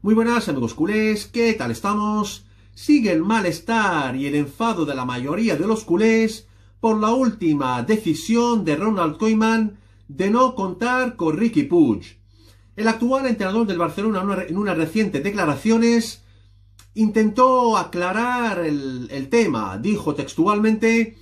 Muy buenas amigos culés, ¿qué tal estamos? Sigue el malestar y el enfado de la mayoría de los culés por la última decisión de Ronald Koeman de no contar con Ricky Puig. El actual entrenador del Barcelona en unas recientes declaraciones intentó aclarar el, el tema. Dijo textualmente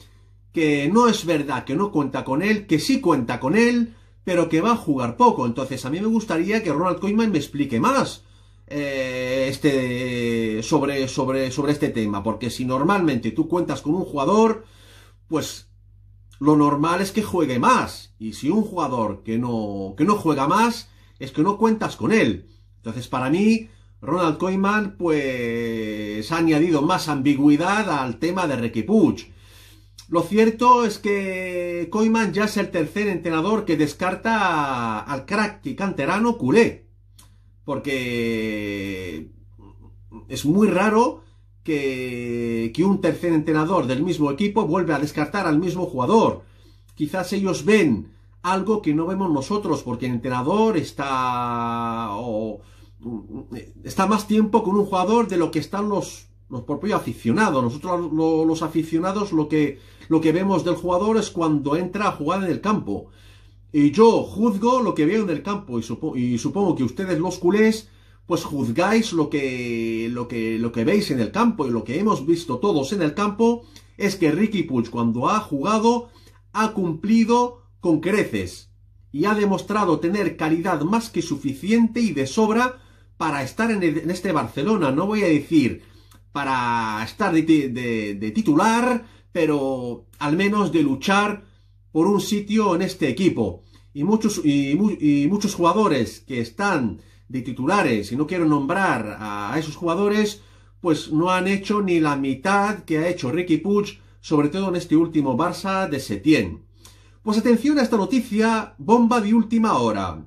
que no es verdad que no cuenta con él, que sí cuenta con él, pero que va a jugar poco. Entonces a mí me gustaría que Ronald Koeman me explique más eh, este, sobre, sobre, sobre este tema, porque si normalmente tú cuentas con un jugador, pues lo normal es que juegue más. Y si un jugador que no, que no juega más, es que no cuentas con él. Entonces, para mí, Ronald Koeman, pues, ha añadido más ambigüedad al tema de Ricky Lo cierto es que Koeman ya es el tercer entrenador que descarta al crack y canterano culé porque es muy raro que, un tercer entrenador del mismo equipo vuelva a descartar al mismo jugador. Quizás ellos ven algo que no vemos nosotros, porque el entrenador está o, está más tiempo con un jugador de lo que están los, los propios aficionados. Nosotros los aficionados lo que, lo que vemos del jugador es cuando entra a jugar en el campo. Y yo juzgo lo que veo en el campo y, supongo que ustedes los culés pues juzgáis lo que, lo, que, lo que veis en el campo y lo que hemos visto todos en el campo es que Ricky Pulch, cuando ha jugado ha cumplido con creces y ha demostrado tener calidad más que suficiente y de sobra para estar en, este Barcelona. No voy a decir para estar de titular, pero al menos de luchar por un sitio en este equipo y muchos, y, muchos jugadores que están de titulares y no quiero nombrar a esos jugadores, pues no han hecho ni la mitad que ha hecho Ricky Puig, sobre todo en este último Barça de Setién. Pues atención a esta noticia, bomba de última hora.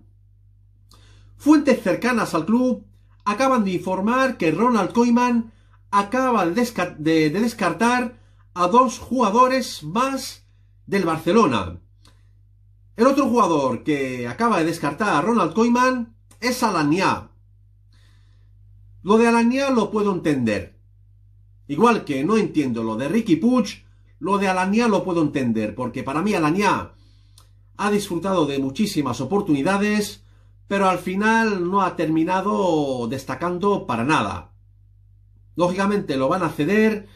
Fuentes cercanas al club acaban de informar que Ronald Koeman acaba de descartar a dos jugadores más del Barcelona. El otro jugador que acaba de descartar a Ronald Koeman es Alania. Lo de Alania lo puedo entender. Igual que no entiendo lo de Ricky Puch, lo de Alania lo puedo entender, porque para mí Alania ha disfrutado de muchísimas oportunidades, pero al final no ha terminado destacando para nada. Lógicamente lo van a ceder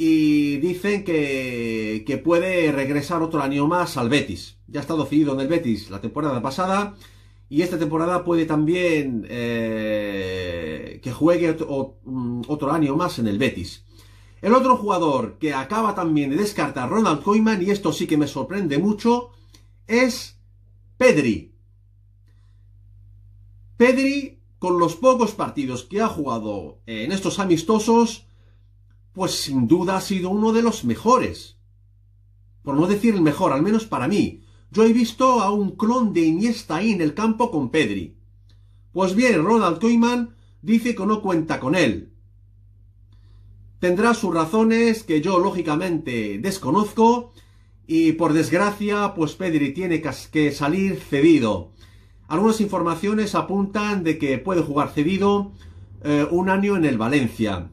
y dicen que, puede regresar otro año más al Betis. Ya ha estado cedido en el Betis la temporada pasada y esta temporada puede también eh, que juegue otro, mm, otro, año más en el Betis. El otro jugador que acaba también de descartar Ronald Koeman, y esto sí que me sorprende mucho, es Pedri. Pedri, con los pocos partidos que ha jugado en estos amistosos, pues sin duda ha sido uno de los mejores. Por no decir el mejor, al menos para mí. Yo he visto a un clon de Iniesta ahí en el campo con Pedri. Pues bien, Ronald Koeman dice que no cuenta con él. Tendrá sus razones que yo lógicamente desconozco y por desgracia pues Pedri tiene que salir cedido. Algunas informaciones apuntan de que puede jugar cedido eh, un año en el Valencia.